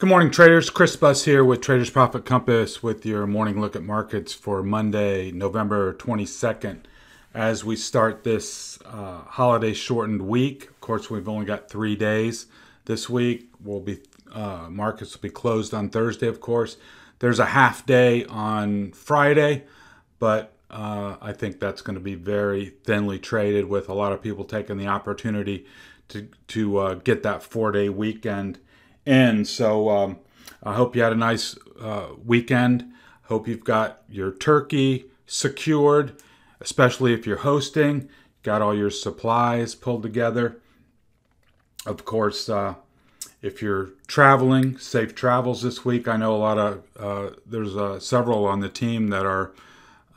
Good morning, traders. Chris Buss here with Traders Profit Compass with your morning look at markets for Monday, November 22nd. As we start this uh, holiday shortened week, of course, we've only got three days this week. We'll be uh, markets will be closed on Thursday, of course. There's a half day on Friday, but uh, I think that's going to be very thinly traded with a lot of people taking the opportunity to to uh, get that four day weekend in. So um, I hope you had a nice uh, weekend. Hope you've got your turkey secured, especially if you're hosting. Got all your supplies pulled together. Of course, uh, if you're traveling, safe travels this week. I know a lot of uh, there's uh, several on the team that are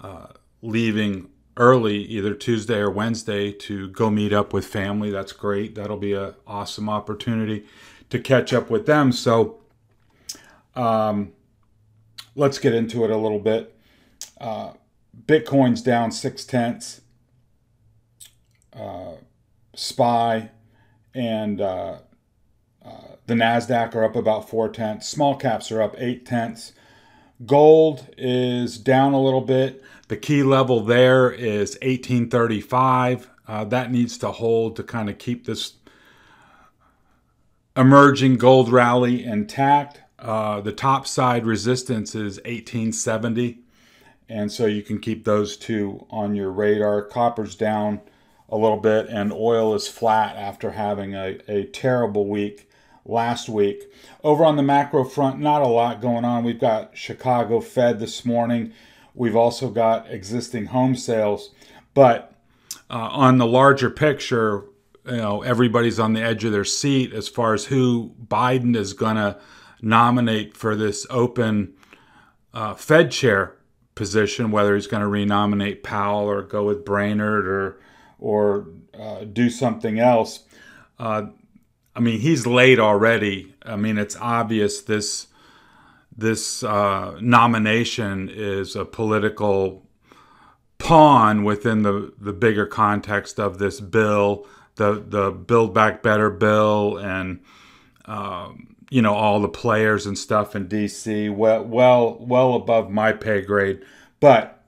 uh, leaving early, either Tuesday or Wednesday, to go meet up with family. That's great. That'll be an awesome opportunity to catch up with them. So um, let's get into it a little bit. Uh, Bitcoin's down six tenths. Uh, SPY and uh, uh, the NASDAQ are up about four tenths. Small caps are up eight tenths. Gold is down a little bit. The key level there is 1835. Uh, that needs to hold to kind of keep this emerging gold rally intact. Uh, the top side resistance is 1870. And so you can keep those two on your radar. Copper's down a little bit and oil is flat after having a, a terrible week last week. Over on the macro front, not a lot going on. We've got Chicago Fed this morning. We've also got existing home sales. But uh, on the larger picture, you know everybody's on the edge of their seat as far as who Biden is going to nominate for this open uh, Fed chair position, whether he's going to renominate Powell or go with Brainerd or or uh, do something else. Uh, I mean, he's late already. I mean, it's obvious this this uh, nomination is a political pawn within the the bigger context of this bill the the Build Back Better bill and um, you know all the players and stuff in DC. Well, well, well above my pay grade, but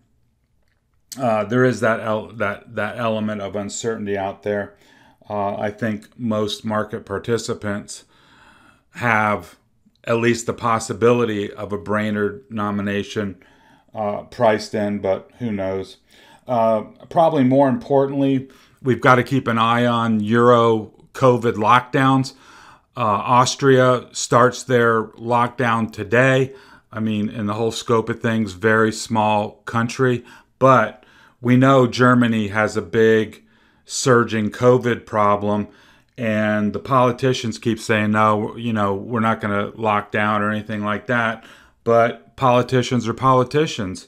uh, there is that el- that that element of uncertainty out there. Uh, I think most market participants have at least the possibility of a Brainerd nomination uh, priced in, but who knows? Uh, probably more importantly, We've got to keep an eye on Euro COVID lockdowns. Uh, Austria starts their lockdown today. I mean, in the whole scope of things, very small country, but we know Germany has a big surging COVID problem, and the politicians keep saying, no, you know, we're not going to lock down or anything like that. But politicians are politicians.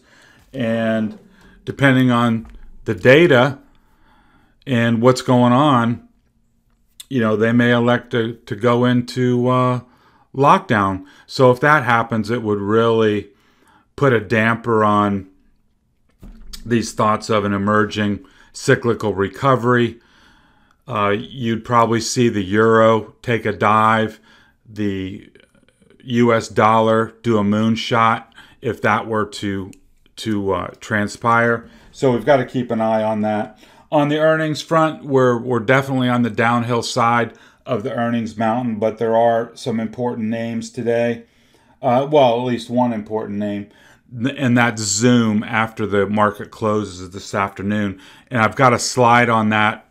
And depending on the data, and what's going on, you know, they may elect to, to go into uh, lockdown. So if that happens, it would really put a damper on these thoughts of an emerging cyclical recovery. Uh, you'd probably see the euro take a dive, the U.S. dollar do a moonshot if that were to to uh, transpire. So we've got to keep an eye on that on the earnings front, we're, we're definitely on the downhill side of the earnings mountain, but there are some important names today. Uh, well, at least one important name, and that's Zoom after the market closes this afternoon. And I've got a slide on that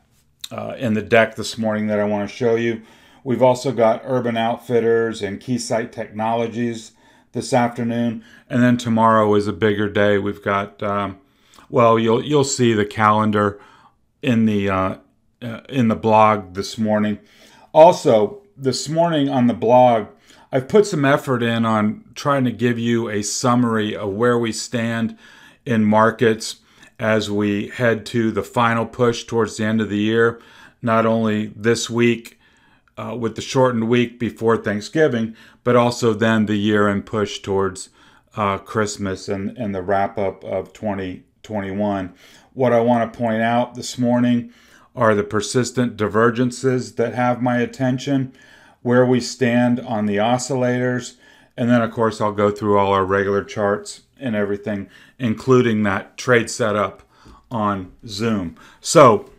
uh, in the deck this morning that I want to show you. We've also got Urban Outfitters and Keysight Technologies this afternoon, and then tomorrow is a bigger day. We've got, um, well, you'll you'll see the calendar in the uh, uh, in the blog this morning. Also, this morning on the blog, I've put some effort in on trying to give you a summary of where we stand in markets as we head to the final push towards the end of the year. Not only this week uh, with the shortened week before Thanksgiving, but also then the year and push towards uh, Christmas and, and the wrap up of 20 2021. What I want to point out this morning are the persistent divergences that have my attention, where we stand on the oscillators, and then, of course, I'll go through all our regular charts and everything, including that trade setup on Zoom. So,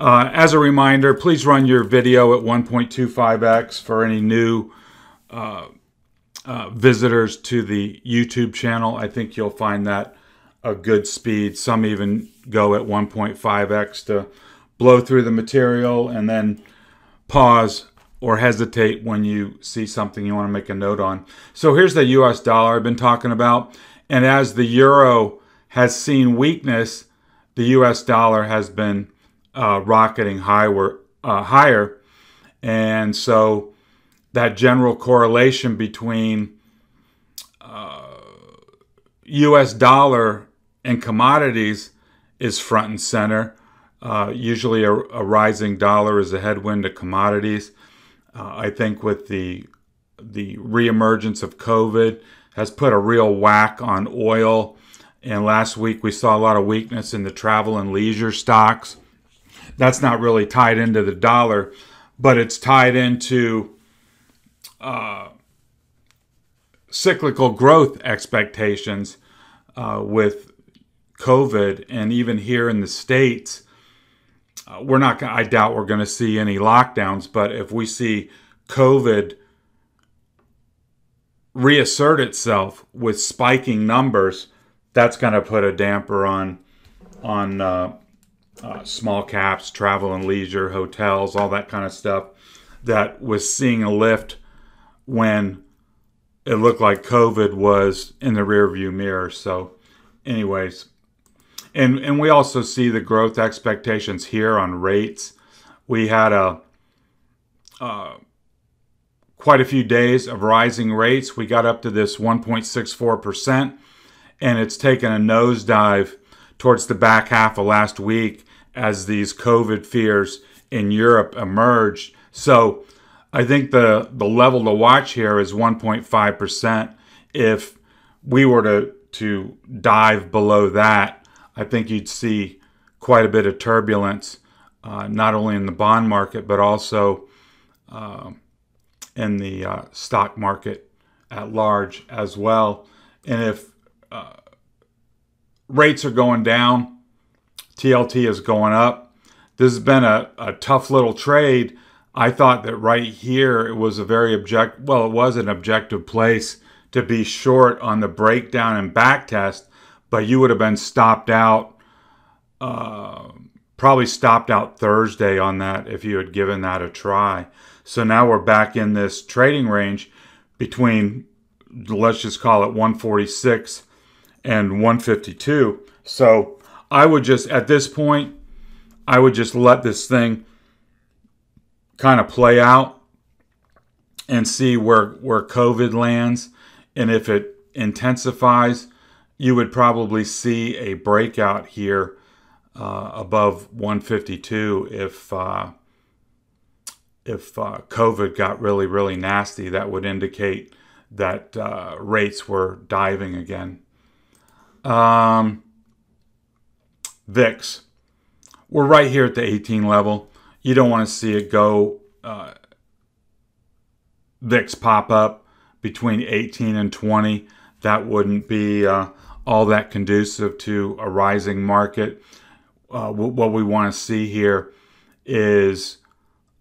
uh, as a reminder, please run your video at 1.25x for any new uh, uh, visitors to the YouTube channel. I think you'll find that a good speed. Some even go at 1.5x to blow through the material and then pause or hesitate when you see something you want to make a note on. So here's the US dollar I've been talking about. And as the euro has seen weakness, the US dollar has been uh, rocketing higher, uh, higher. And so that general correlation between uh, US dollar and commodities is front and center. Uh, usually, a, a, rising dollar is a headwind to commodities. Uh, I think with the the reemergence of COVID has put a real whack on oil. And last week we saw a lot of weakness in the travel and leisure stocks. That's not really tied into the dollar, but it's tied into uh, cyclical growth expectations uh, with COVID, and even here in the states, uh, we're not. I doubt we're going to see any lockdowns. But if we see COVID reassert itself with spiking numbers, that's going to put a damper on on uh, uh, small caps, travel and leisure, hotels, all that kind of stuff. That was seeing a lift when it looked like COVID was in the rearview mirror. So, anyways, and and we also see the growth expectations here on rates. We had a uh, quite a few days of rising rates. We got up to this 1.64%, and it's taken a nosedive towards the back half of last week as these COVID fears in Europe emerged. So I think the, the level to watch here is 1.5%. If we were to, to dive below that, I think you'd see quite a bit of turbulence, uh, not only in the bond market, but also uh, in the uh, stock market at large as well. And if uh, rates are going down, TLT is going up. This has been a, a tough little trade. I thought that right here it was a very object well, it was an objective place to be short on the breakdown and backtest but you would have been stopped out, uh, probably stopped out Thursday on that if you had given that a try. So now we're back in this trading range between, let's just call it 146 and 152. So I would just, at this point, I would just let this thing kind of play out and see where where COVID lands and if it intensifies you would probably see a breakout here uh, above 152 if uh, if uh, COVID got really really nasty. That would indicate that uh, rates were diving again. Um, VIX, we're right here at the 18 level. You don't want to see it go uh, VIX pop up between 18 and 20. That wouldn't be uh, all that conducive to a rising market. Uh, what we want to see here is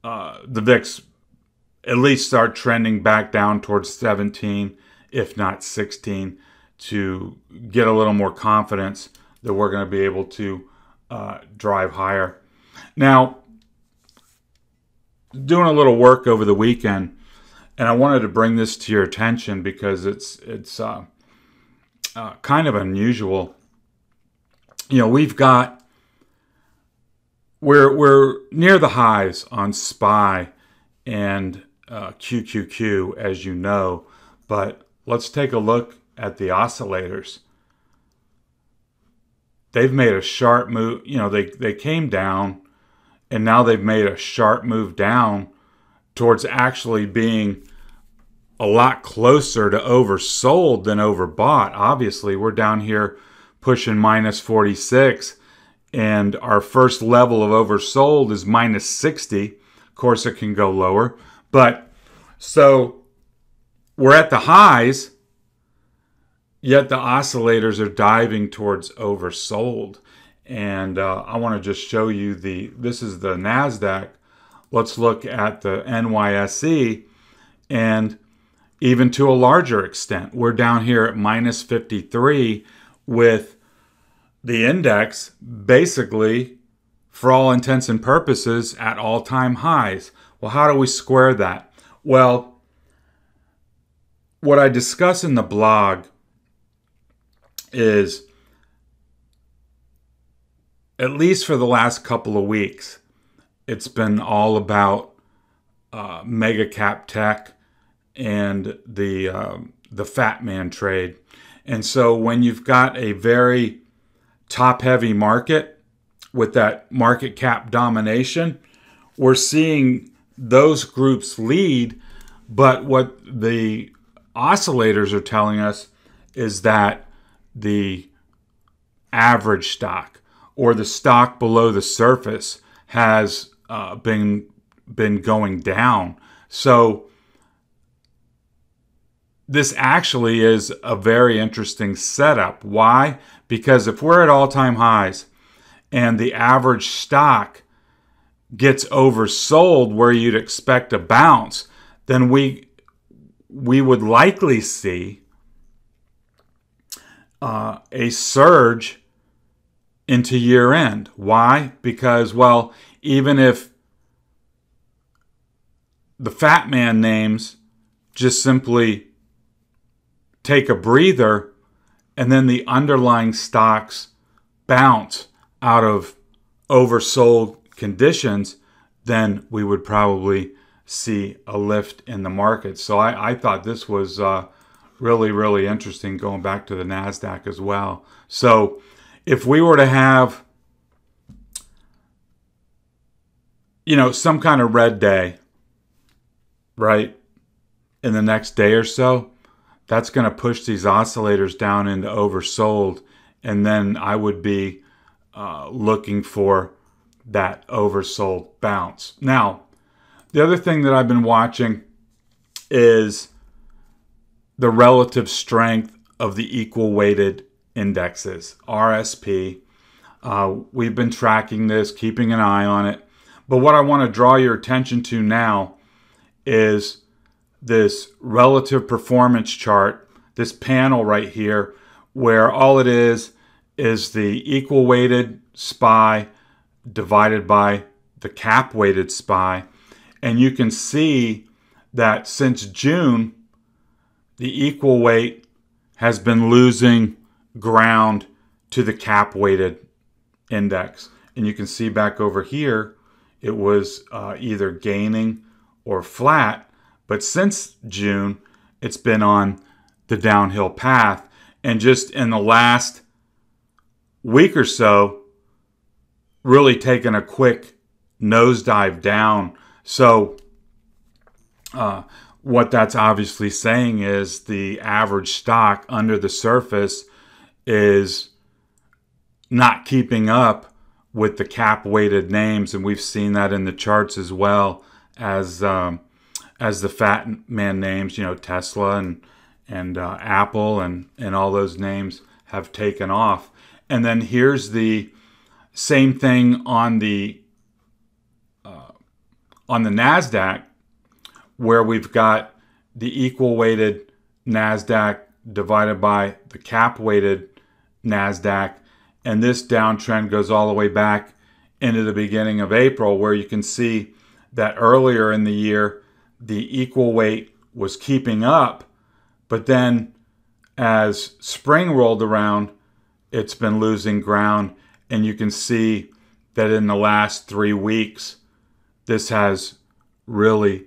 uh, the VIX at least start trending back down towards 17, if not 16, to get a little more confidence that we're going to be able to uh, drive higher. Now, doing a little work over the weekend, and I wanted to bring this to your attention because it's it's uh, uh, kind of unusual. You know, we've got we're we're near the highs on SPY and uh, QQQ, as you know, but let's take a look at the oscillators. They've made a sharp move. You know, they they came down, and now they've made a sharp move down towards actually being a lot closer to oversold than overbought. Obviously, we're down here pushing minus 46, and our first level of oversold is minus 60. Of course, it can go lower, but so we're at the highs, yet the oscillators are diving towards oversold. And uh, I want to just show you the this is the NASDAQ. Let's look at the NYSE and even to a larger extent. We're down here at minus 53 with the index basically, for all intents and purposes, at all time highs. Well, how do we square that? Well, what I discuss in the blog is at least for the last couple of weeks, it's been all about uh, mega cap tech and the um, the fat man trade. And so when you've got a very top heavy market with that market cap domination, we're seeing those groups lead. But what the oscillators are telling us is that the average stock or the stock below the surface has uh, been been going down. So this actually is a very interesting setup. Why? Because if we're at all time highs and the average stock gets oversold where you'd expect a bounce, then we we would likely see uh, a surge into year end. Why? Because well, even if the fat man names just simply take a breather, and then the underlying stocks bounce out of oversold conditions, then we would probably see a lift in the market. So I, I thought this was uh, really, really interesting going back to the NASDAQ as well. So if we were to have, you know, some kind of red day, right, in the next day or so, that's going to push these oscillators down into oversold. And then I would be uh, looking for that oversold bounce. Now, the other thing that I've been watching is the relative strength of the equal weighted indexes, RSP. Uh, we've been tracking this, keeping an eye on it. But what I want to draw your attention to now is this relative performance chart, this panel right here, where all it is is the equal weighted SPY divided by the cap weighted SPY. And you can see that since June, the equal weight has been losing ground to the cap weighted index. And you can see back over here, it was uh, either gaining or flat but since June, it's been on the downhill path. And just in the last week or so, really taken a quick nosedive down. So, uh, what that's obviously saying is the average stock under the surface is not keeping up with the cap weighted names. And we've seen that in the charts as well as um, as the fat man names, you know, Tesla and and uh, Apple and and all those names have taken off. And then here's the same thing on the uh, on the Nasdaq, where we've got the equal weighted Nasdaq divided by the cap weighted Nasdaq, and this downtrend goes all the way back into the beginning of April, where you can see that earlier in the year the equal weight was keeping up, but then as spring rolled around, it's been losing ground. And you can see that in the last three weeks, this has really,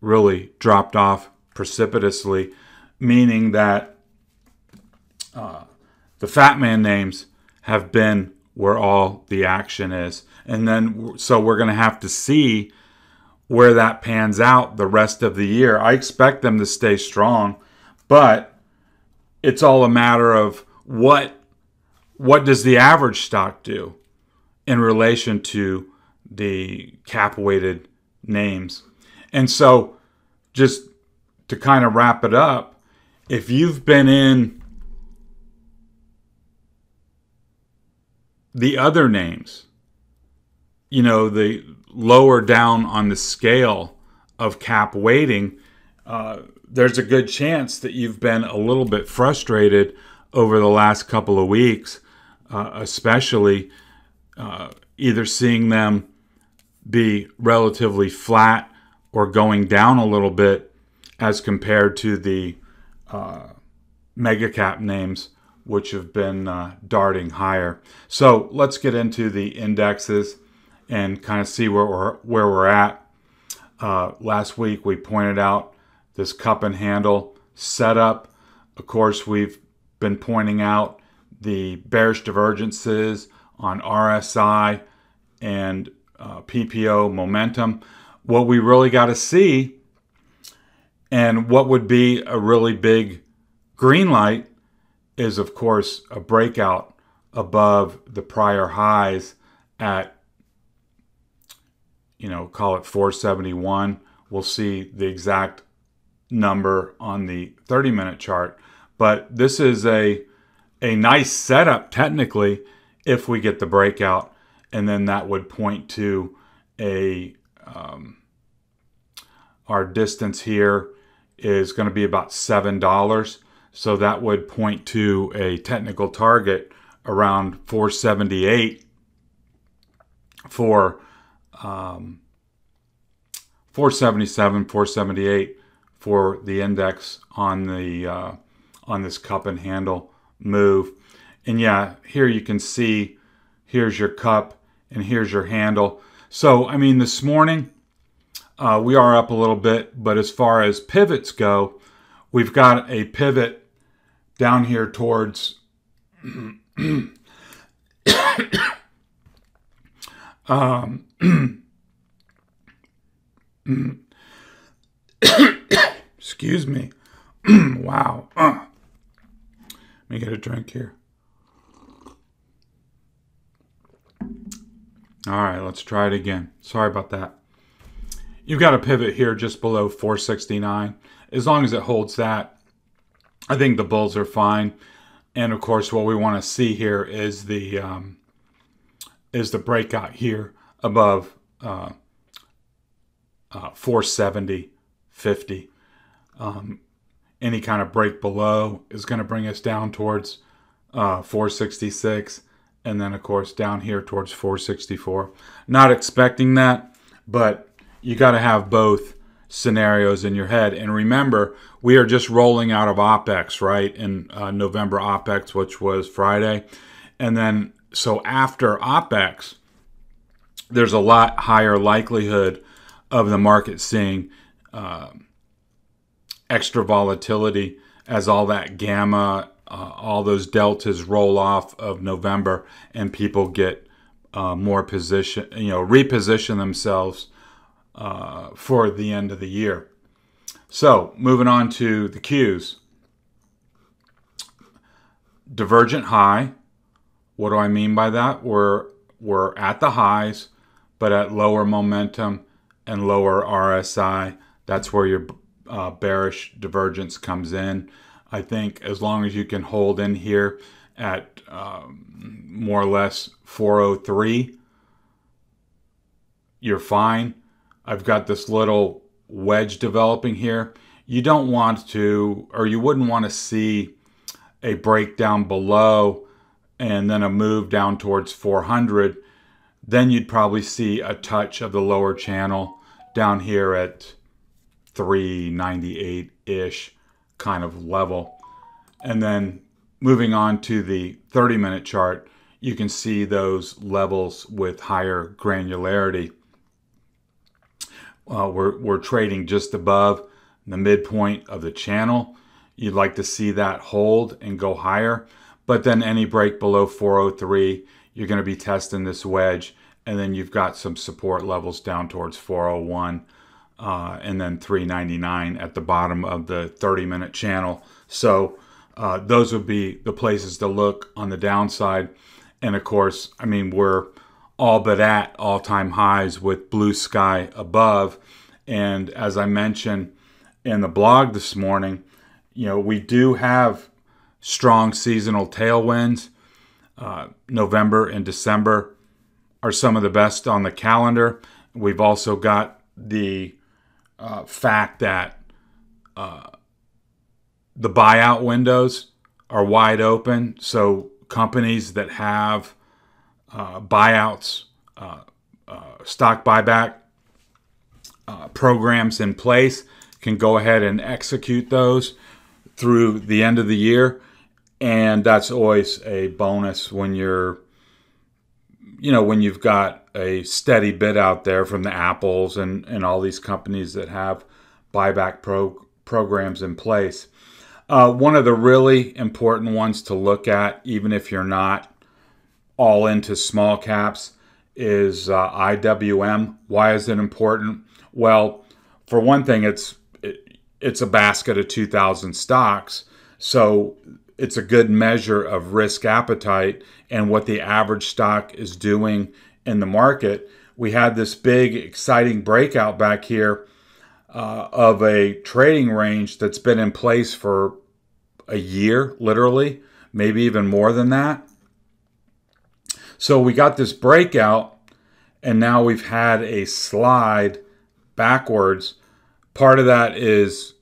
really dropped off precipitously, meaning that uh, the fat man names have been where all the action is. And then, so we're going to have to see where that pans out the rest of the year. I expect them to stay strong, but it's all a matter of what what does the average stock do in relation to the cap weighted names. And so just to kind of wrap it up, if you've been in the other names, you know, the lower down on the scale of cap weighting, uh, there's a good chance that you've been a little bit frustrated over the last couple of weeks, uh, especially uh, either seeing them be relatively flat or going down a little bit as compared to the uh, mega cap names, which have been uh, darting higher. So let's get into the indexes and kind of see where we're where we're at. Uh, last week we pointed out this cup and handle setup. Of course, we've been pointing out the bearish divergences on RSI and uh, PPO momentum. What we really got to see, and what would be a really big green light, is of course a breakout above the prior highs at you know, call it 471. We'll see the exact number on the 30 minute chart. But this is a, a nice setup technically if we get the breakout. And then that would point to a um, our distance here is going to be about $7. So that would point to a technical target around 478 for um, 477, 478 for the index on the uh, on this cup and handle move. And yeah, here you can see here's your cup and here's your handle. So I mean, this morning uh, we are up a little bit, but as far as pivots go, we've got a pivot down here towards um, Excuse me. wow. Let me get a drink here. All right, let's try it again. Sorry about that. You've got a pivot here just below 469. As long as it holds that, I think the bulls are fine. And of course, what we want to see here is the um, is the breakout here above uh, uh, 470, 50. Um, any kind of break below is going to bring us down towards uh, 466 and then of course down here towards 464 not expecting that but you got to have both scenarios in your head and remember we are just rolling out of opex right in uh, november opex which was friday and then so after opex there's a lot higher likelihood of the market seeing uh, extra volatility as all that gamma, uh, all those deltas roll off of November, and people get uh, more position, you know, reposition themselves uh, for the end of the year. So moving on to the cues. Divergent high. What do I mean by that? We're we're at the highs but at lower momentum and lower RSI, that's where your uh, bearish divergence comes in. I think as long as you can hold in here at um, more or less 403, you're fine. I've got this little wedge developing here. You don't want to, or you wouldn't want to see a breakdown below and then a move down towards 400 then you'd probably see a touch of the lower channel down here at 398-ish kind of level. And then moving on to the 30-minute chart, you can see those levels with higher granularity. Uh, we're, we're trading just above the midpoint of the channel. You'd like to see that hold and go higher. But then any break below 403, you're going to be testing this wedge and then you've got some support levels down towards 401 uh, and then 399 at the bottom of the 30 minute channel. So uh, those would be the places to look on the downside. And of course, I mean, we're all but at all time highs with blue sky above. And as I mentioned in the blog this morning, you know, we do have strong seasonal tailwinds. Uh, November and December are some of the best on the calendar. We've also got the uh, fact that uh, the buyout windows are wide open. So companies that have uh, buyouts, uh, uh, stock buyback uh, programs in place can go ahead and execute those through the end of the year. And that's always a bonus when you're you know, when you've got a steady bid out there from the Apples and, and all these companies that have buyback pro- programs in place, uh, one of the really important ones to look at, even if you're not all into small caps, is uh, IWM. Why is it important? Well, for one thing, it's it, it's a basket of 2,000 stocks, so it's a good measure of risk appetite and what the average stock is doing in the market. We had this big, exciting breakout back here uh, of a trading range that's been in place for a year, literally, maybe even more than that. So we got this breakout, and now we've had a slide backwards. Part of that is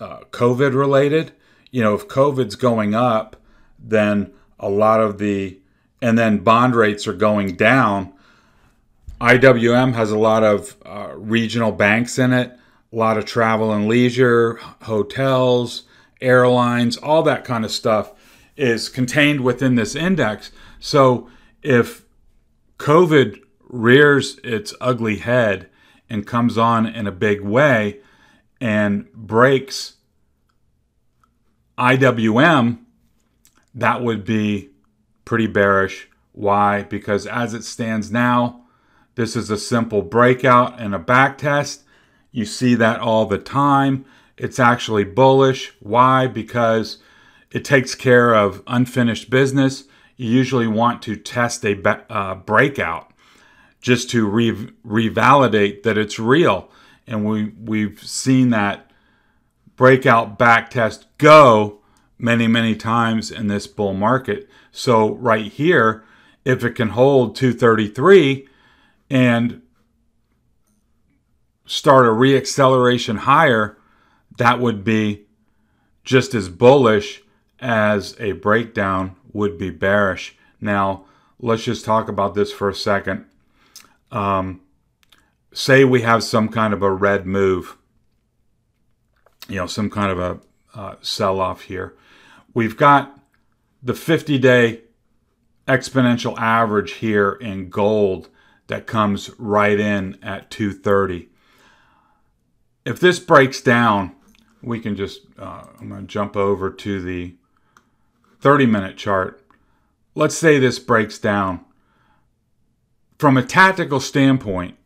uh, COVID related you know, if COVID's going up, then a lot of the, and then bond rates are going down. IWM has a lot of uh, regional banks in it, a lot of travel and leisure, hotels, airlines, all that kind of stuff is contained within this index. So if COVID rears its ugly head and comes on in a big way and breaks IWM, that would be pretty bearish. Why? Because as it stands now, this is a simple breakout and a back test. You see that all the time. It's actually bullish. Why? Because it takes care of unfinished business. You usually want to test a uh, breakout just to re revalidate that it's real. And we, we've seen that breakout back test go many, many times in this bull market. So, right here, if it can hold 233 and start a reacceleration higher, that would be just as bullish as a breakdown would be bearish. Now, let's just talk about this for a second. Um, say we have some kind of a red move you know, some kind of a uh, sell off here. We've got the 50 day exponential average here in gold that comes right in at 230. If this breaks down, we can just, uh, I'm going to jump over to the 30 minute chart. Let's say this breaks down. From a tactical standpoint,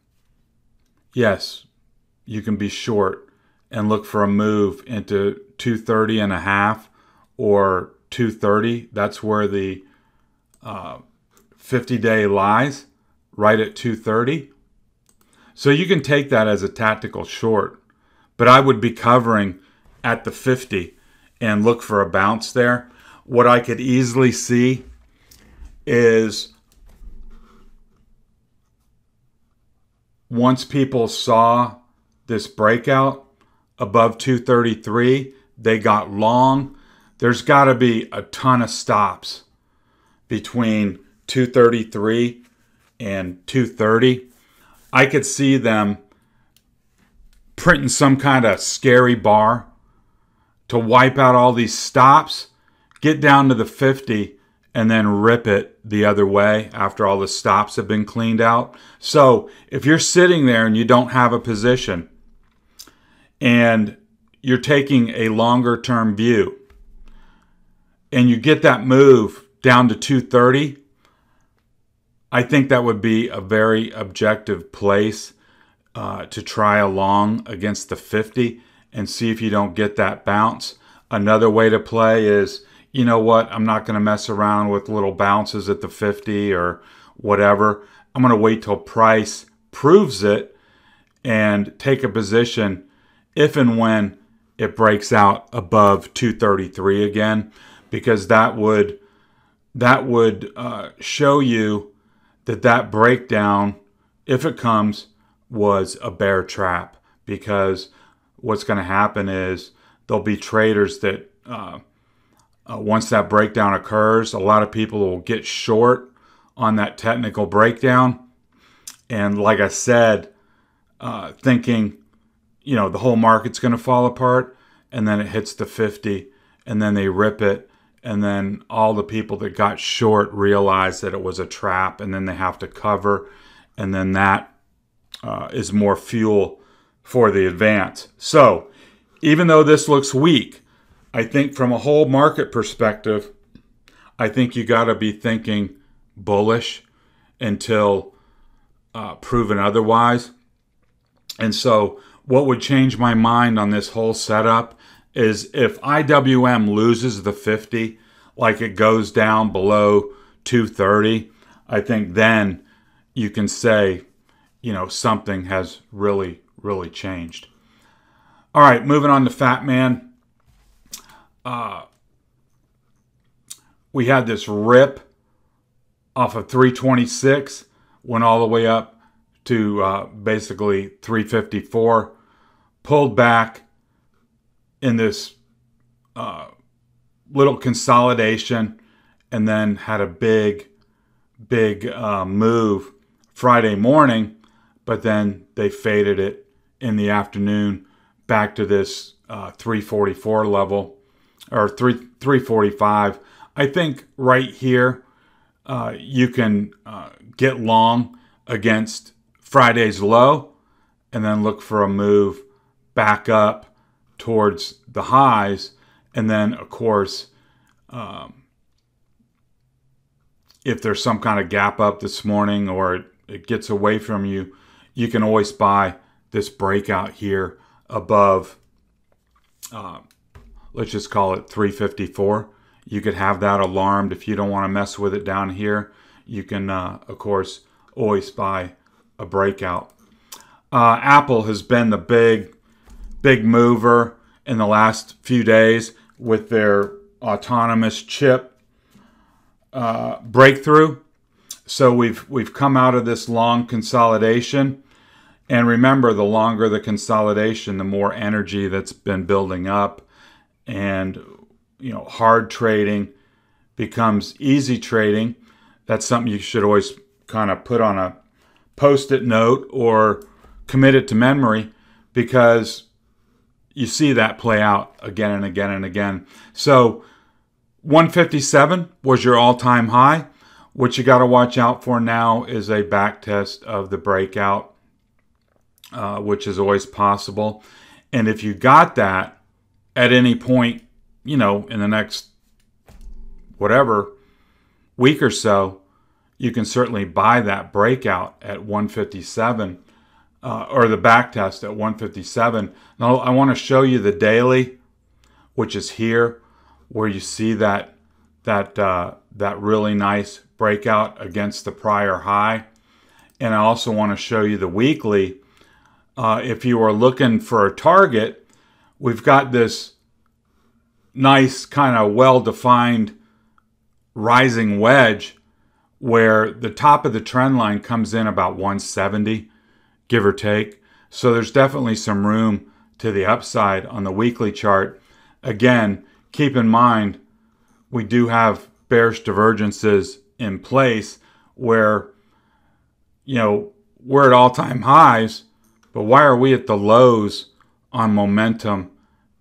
yes, you can be short and look for a move into 230 and a half or 230. That's where the uh, 50 day lies, right at 230. So you can take that as a tactical short, but I would be covering at the 50 and look for a bounce there. What I could easily see is once people saw this breakout, above 233. They got long. There's got to be a ton of stops between 233 and 230. I could see them printing some kind of scary bar to wipe out all these stops, get down to the 50, and then rip it the other way after all the stops have been cleaned out. So if you're sitting there and you don't have a position, and you're taking a longer term view and you get that move down to 230, I think that would be a very objective place uh, to try along against the 50 and see if you don't get that bounce. Another way to play is, you know what, I'm not going to mess around with little bounces at the 50 or whatever. I'm going to wait till price proves it and take a position if and when it breaks out above 233 again, because that would that would uh, show you that that breakdown, if it comes, was a bear trap. Because what's going to happen is there'll be traders that uh, uh, once that breakdown occurs, a lot of people will get short on that technical breakdown. And like I said, uh, thinking you know, the whole market's going to fall apart. And then it hits the 50, and then they rip it. And then all the people that got short realize that it was a trap, and then they have to cover. And then that uh, is more fuel for the advance. So, even though this looks weak, I think from a whole market perspective, I think you got to be thinking bullish until uh, proven otherwise. And so what would change my mind on this whole setup is if IWM loses the 50, like it goes down below 230, I think then you can say, you know, something has really, really changed. All right, moving on to Fat Man. Uh, we had this rip off of 326, went all the way up to uh, basically 354 pulled back in this uh, little consolidation and then had a big, big uh, move Friday morning, but then they faded it in the afternoon back to this uh, 344 level or 3 345. I think right here uh, you can uh, get long against Friday's low and then look for a move back up towards the highs. And then, of course, um, if there's some kind of gap up this morning or it, it gets away from you, you can always buy this breakout here above, uh, let's just call it 354. You could have that alarmed if you don't want to mess with it down here. You can, uh, of course, always buy a breakout. Uh, Apple has been the big big mover in the last few days with their autonomous chip uh, breakthrough. So we've we've come out of this long consolidation, and remember, the longer the consolidation, the more energy that's been building up, and you know, hard trading becomes easy trading. That's something you should always kind of put on a post-it note or commit it to memory because you see that play out again and again and again. So 157 was your all-time high. What you got to watch out for now is a back test of the breakout, uh, which is always possible. And if you got that at any point, you know, in the next whatever week or so, you can certainly buy that breakout at 157 uh, or the back test at 157. Now I want to show you the daily, which is here, where you see that that uh, that really nice breakout against the prior high, and I also want to show you the weekly. Uh, if you are looking for a target, we've got this nice kind of well-defined rising wedge where the top of the trend line comes in about 170 give or take. So there's definitely some room to the upside on the weekly chart. Again, keep in mind, we do have bearish divergences in place where, you know, we're at all time highs, but why are we at the lows on momentum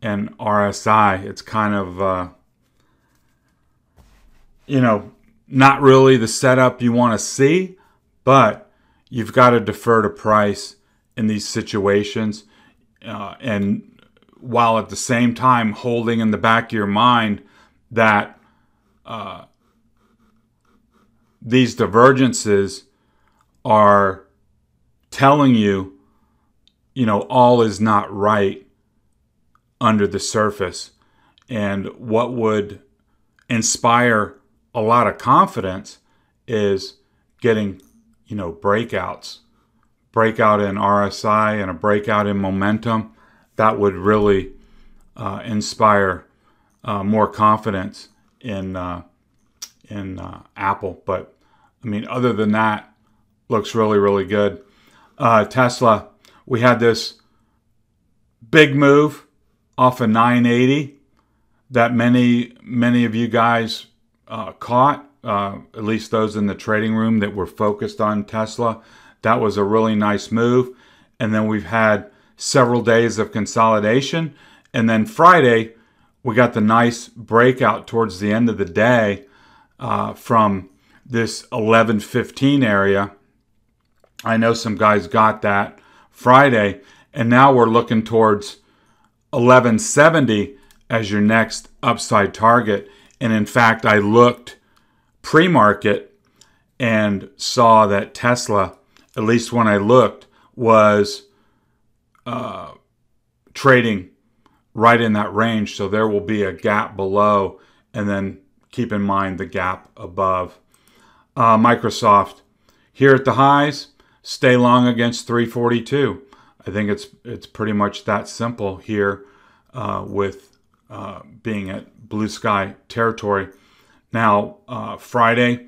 and RSI? It's kind of, uh, you know, not really the setup you want to see, but you've got to defer to price in these situations. Uh, and while at the same time holding in the back of your mind that uh, these divergences are telling you, you know, all is not right under the surface. And what would inspire a lot of confidence is getting you know, breakouts, breakout in RSI and a breakout in momentum, that would really uh, inspire uh, more confidence in uh, in uh, Apple. But I mean, other than that, looks really really good. Uh, Tesla, we had this big move off a of 980 that many many of you guys uh, caught uh, at least those in the trading room that were focused on Tesla. That was a really nice move. And then we've had several days of consolidation. And then Friday, we got the nice breakout towards the end of the day uh, from this 1115 area. I know some guys got that Friday. And now we're looking towards 1170 as your next upside target. And in fact, I looked pre market and saw that Tesla, at least when I looked, was uh, trading right in that range. So there will be a gap below, and then keep in mind the gap above. Uh, Microsoft here at the highs, stay long against 342. I think it's it's pretty much that simple here, uh, with uh, being at blue sky territory. Now, uh, Friday,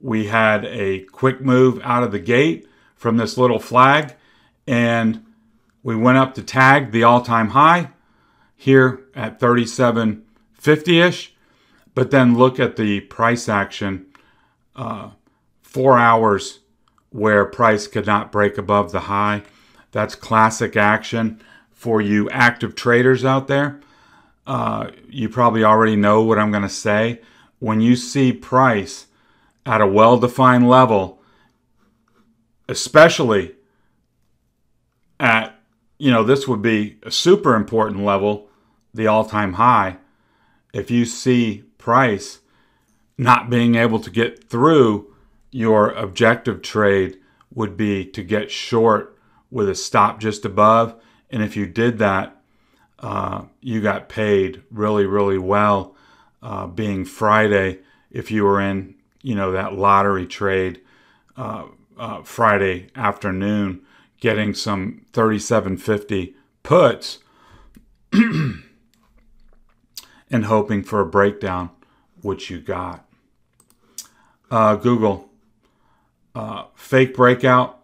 we had a quick move out of the gate from this little flag, and we went up to tag the all time high here at 37.50 ish. But then look at the price action uh, four hours where price could not break above the high. That's classic action for you active traders out there. Uh, you probably already know what I'm going to say when you see price at a well defined level, especially at, you know, this would be a super important level, the all time high. If you see price not being able to get through, your objective trade would be to get short with a stop just above. And if you did that, uh, you got paid really, really well uh, being Friday, if you were in, you know, that lottery trade uh, uh, Friday afternoon, getting some 3750 puts and hoping for a breakdown, which you got. Uh, Google, uh, fake breakout,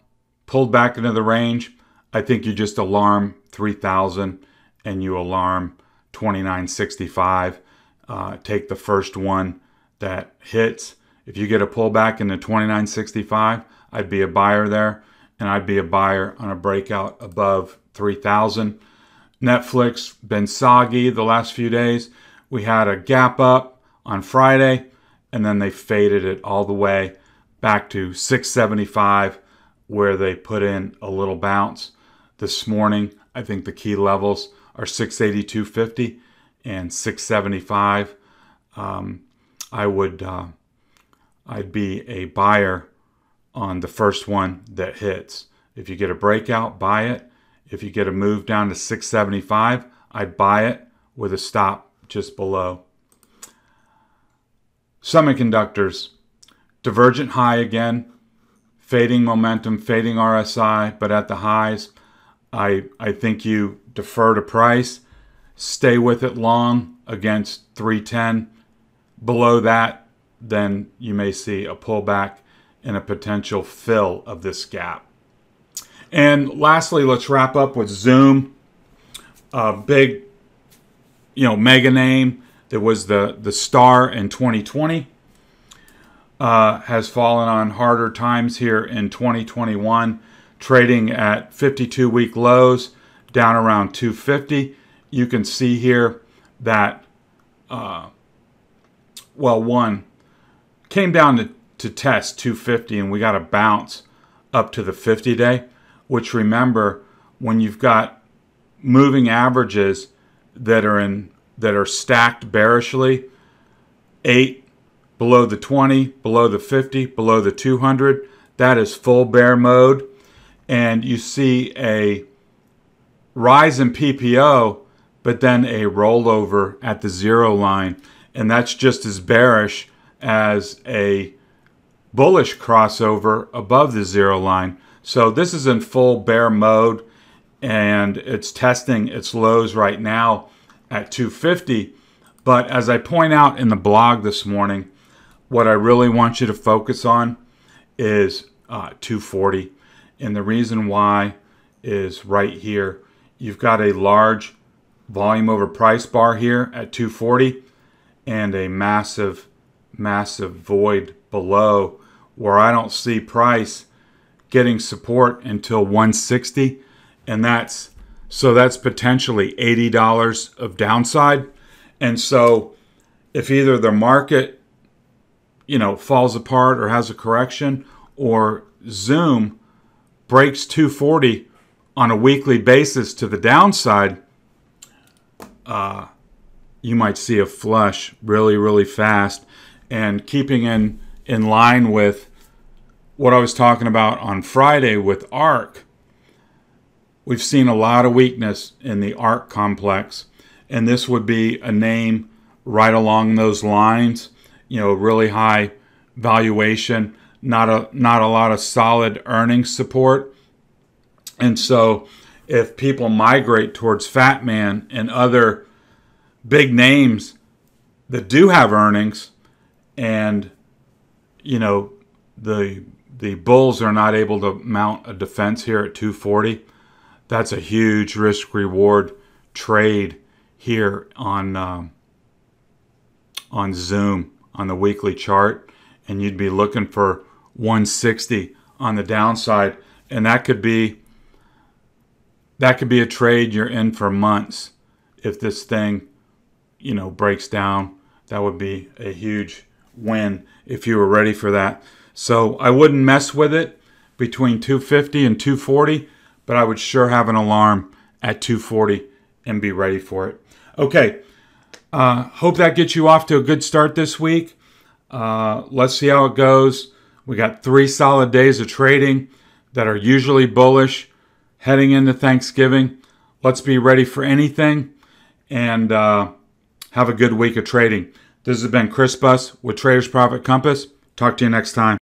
pulled back into the range. I think you just alarm 3000 and you alarm 2965 uh, take the first one that hits. If you get a pullback into 2965, I'd be a buyer there, and I'd be a buyer on a breakout above 3000. Netflix been soggy the last few days. We had a gap up on Friday, and then they faded it all the way back to 675, where they put in a little bounce. This morning, I think the key levels are 682.50 and 675 um, I would uh, I'd be a buyer on the first one that hits. If you get a breakout, buy it. If you get a move down to 675, I'd buy it with a stop just below. Semiconductors, divergent high again, fading momentum, fading RSI, but at the highs, I, I think you defer to price stay with it long against 310. Below that, then you may see a pullback and a potential fill of this gap. And lastly, let's wrap up with Zoom, a big, you know, mega name that was the, the star in 2020. Uh, has fallen on harder times here in 2021, trading at 52 week lows, down around 250 you can see here that, uh, well, one came down to, to test 250 and we got a bounce up to the 50 day, which remember when you've got moving averages that are in that are stacked bearishly, eight below the 20, below the 50, below the 200, that is full bear mode. And you see a rise in PPO but then a rollover at the zero line. And that's just as bearish as a bullish crossover above the zero line. So this is in full bear mode and it's testing its lows right now at 250. But as I point out in the blog this morning, what I really want you to focus on is uh, 240. And the reason why is right here. You've got a large volume over price bar here at 240 and a massive, massive void below where I don't see price getting support until 160. And that's so that's potentially $80 of downside. And so if either the market, you know, falls apart or has a correction or Zoom breaks 240 on a weekly basis to the downside, uh, you might see a flush really, really fast. And keeping in, in line with what I was talking about on Friday with ARC, we've seen a lot of weakness in the ARC complex. And this would be a name right along those lines, you know, really high valuation, not a not a lot of solid earnings support. And so if people migrate towards Fat Man and other big names that do have earnings and you know the the Bulls are not able to mount a defense here at 240. That's a huge risk reward trade here on um, on Zoom on the weekly chart, and you'd be looking for 160 on the downside, and that could be that could be a trade you're in for months if this thing, you know, breaks down. That would be a huge win if you were ready for that. So I wouldn't mess with it between 250 and 240, but I would sure have an alarm at 240 and be ready for it. Okay. Uh, hope that gets you off to a good start this week. Uh, let's see how it goes. We got three solid days of trading that are usually bullish heading into Thanksgiving. Let's be ready for anything and uh, have a good week of trading. This has been Chris Bus with Traders Profit Compass. Talk to you next time.